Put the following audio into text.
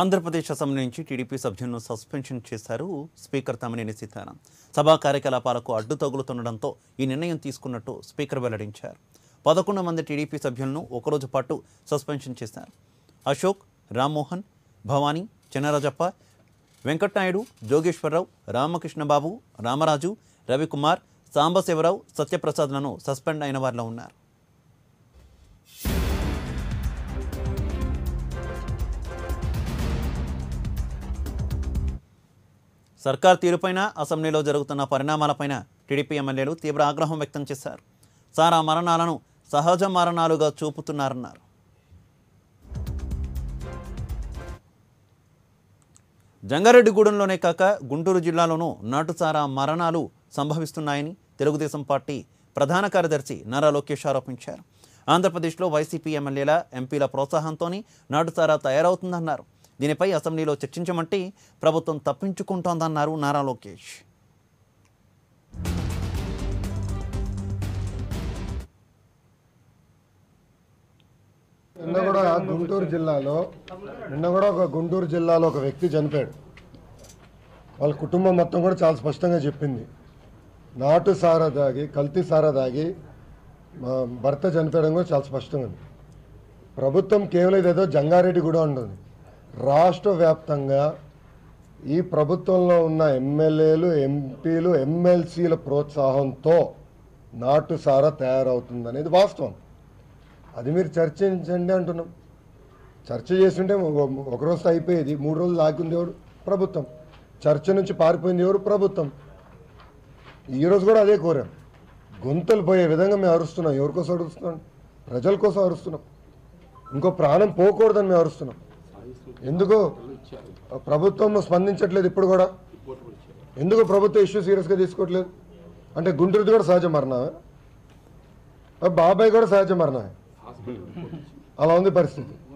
Andhra Pradesh assembly నుంచి TDP సభ్యులను suspension చేశారు స్పీకర్ తమ్మినేని సీతారాం సభా కార్యకలాపాలకు అడ్డు తగులుతుండటంతో ఈ నిర్ణయం తీసుకున్నట్టు స్పీకర్ వెల్లడించారు పదకొండు మంది టీడీపీ సభ్యులను ఒకరోజు పాటు సస్పెన్షన్ చేశారు అశోక్ రామ్మోహన్ భవానీ చిన్నరాజప్ప వెంకటనాయుడు జోగేశ్వరరావు రామకృష్ణబాబు రామరాజు రవికుమార్ సాంబశివరావు సత్యప్రసాద్లను సస్పెండ్ అయిన వారిలో ఉన్నారు సర్కార్ తీరుపైన అసెంబ్లీలో జరుగుతున్న పరిణామాలపైన టీడీపీ ఎమ్మెల్యేలు తీవ్ర ఆగ్రహం వ్యక్తం చేశారు సారా మరణాలను సహజ మరణాలుగా చూపుతున్నారన్నారు జంగారెడ్డిగూడెంలోనే కాక గుంటూరు జిల్లాలోనూ నాటుసారా మరణాలు సంభవిస్తున్నాయని తెలుగుదేశం పార్టీ ప్రధాన కార్యదర్శి నారా లోకేష్ ఆరోపించారు ఆంధ్రప్రదేశ్లో వైసీపీ ఎమ్మెల్యేల ఎంపీల ప్రోత్సాహంతో నాటుసారా తయారవుతుందన్నారు దీనిపై అసెంబ్లీలో చర్చించమంటే ప్రభుత్వం తప్పించుకుంటోందన్నారు నారా లోకేష్ నిన్న కూడా గుంటూరు జిల్లాలో నిన్న కూడా ఒక గుంటూరు జిల్లాలో ఒక వ్యక్తి చనిపోయాడు వాళ్ళ కుటుంబం మొత్తం కూడా చాలా స్పష్టంగా చెప్పింది నాటు సార దాగి కల్తీ సార దాగి మా భర్త చనిపోయడం కూడా చాలా స్పష్టంగా ఉంది ప్రభుత్వం కేవలం ఇదేదో జంగారెడ్డి కూడా ఉంటుంది రాష్ట్ర వ్యాప్తంగా ఈ ప్రభుత్వంలో ఉన్న ఎమ్మెల్యేలు ఎంపీలు ఎమ్మెల్సీల ప్రోత్సాహంతో నాటు తయారవుతుంది అనేది వాస్తవం అది మీరు చర్చించండి అంటున్నాం చర్చ చేస్తుంటే ఒక రోజు అయిపోయేది మూడు రోజులు దాకింది ఎవరు ప్రభుత్వం చర్చ నుంచి పారిపోయింది ఎవరు ప్రభుత్వం ఈరోజు కూడా అదే కోరాం గొంతులు పోయే విధంగా మేము అరుస్తున్నాం ఎవరి కోసం అరుస్తున్నాం ప్రజల కోసం అరుస్తున్నాం ఇంకో ప్రాణం పోకూడదని మేము అరుస్తున్నాం ఎందుకు ప్రభుత్వం స్పందించట్లేదు ఇప్పుడు కూడా ఎందుకు ప్రభుత్వం ఇష్యూ సీరియస్గా తీసుకోవట్లేదు అంటే గుంటూరుది కూడా సహజ మరణమే బాబాయ్ కూడా సహజ మరణమే అలా ఉంది పరిస్థితి